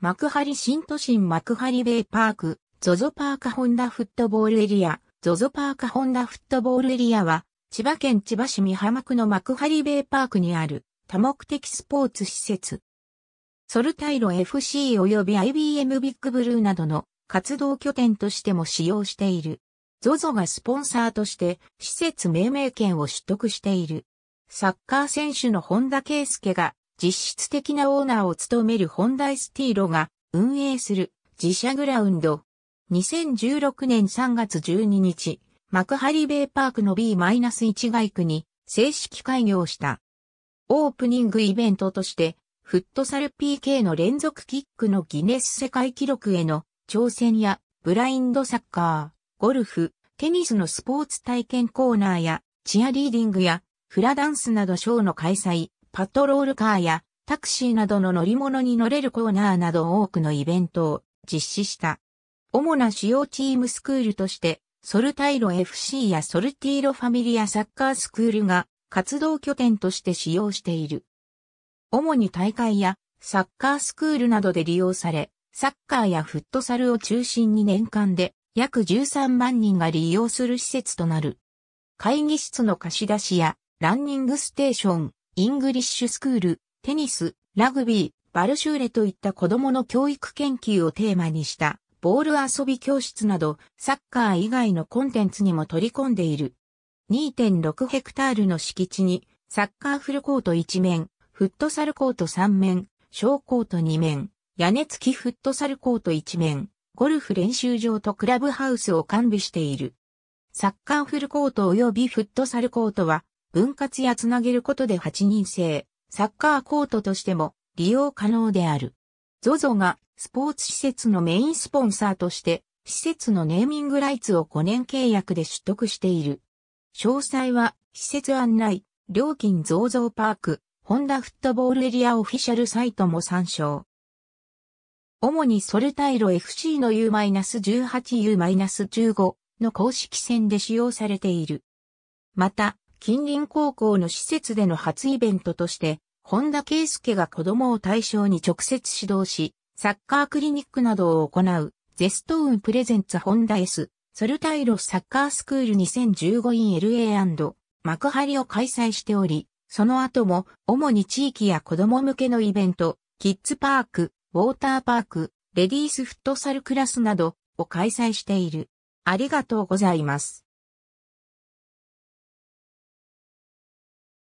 幕張新都心幕張ベイパーク、ゾゾパーカホンダフットボールエリア、ゾゾパーカホンダフットボールエリアは、千葉県千葉市美浜区の幕張ベイパークにある多目的スポーツ施設。ソルタイロ FC 及び IBM ビッグブルーなどの活動拠点としても使用している。ゾゾがスポンサーとして施設命名権を取得している。サッカー選手の本田圭介が実質的なオーナーを務めるホンダイスティーロが運営する自社グラウンド。2016年3月12日、幕張ベイパークの B-1 街区に正式開業した。オープニングイベントとして、フットサル PK の連続キックのギネス世界記録への挑戦や、ブラインドサッカー、ゴルフ、テニスのスポーツ体験コーナーや、チアリーディングや、フラダンスなどショーの開催、パトロールカーやタクシーなどの乗り物に乗れるコーナーなど多くのイベントを実施した。主な主要チームスクールとして、ソルタイロ FC やソルティーロファミリアサッカースクールが活動拠点として使用している。主に大会やサッカースクールなどで利用され、サッカーやフットサルを中心に年間で約13万人が利用する施設となる。会議室の貸し出しやランニングステーション、イングリッシュスクール、テニス、ラグビー、バルシューレといった子供の教育研究をテーマにしたボール遊び教室などサッカー以外のコンテンツにも取り込んでいる。2.6ヘクタールの敷地にサッカーフルコート1面、フットサルコート3面、小コート2面、屋根付きフットサルコート1面、ゴルフ練習場とクラブハウスを完備している。サッカーフルコート及びフットサルコートは分割やつなげることで8人制、サッカーコートとしても利用可能である。ZOZO がスポーツ施設のメインスポンサーとして、施設のネーミングライツを5年契約で取得している。詳細は、施設案内、料金増増パーク、ホンダフットボールエリアオフィシャルサイトも参照。主にソルタイロ FC の U-18U-15 の公式戦で使用されている。また、近隣高校の施設での初イベントとして、本田圭介が子供を対象に直接指導し、サッカークリニックなどを行う、ゼストーンプレゼンツホンダ S、ソルタイロサッカースクール 2015in LA& 幕張を開催しており、その後も主に地域や子供向けのイベント、キッズパーク、ウォーターパーク、レディースフットサルクラスなどを開催している。ありがとうございます。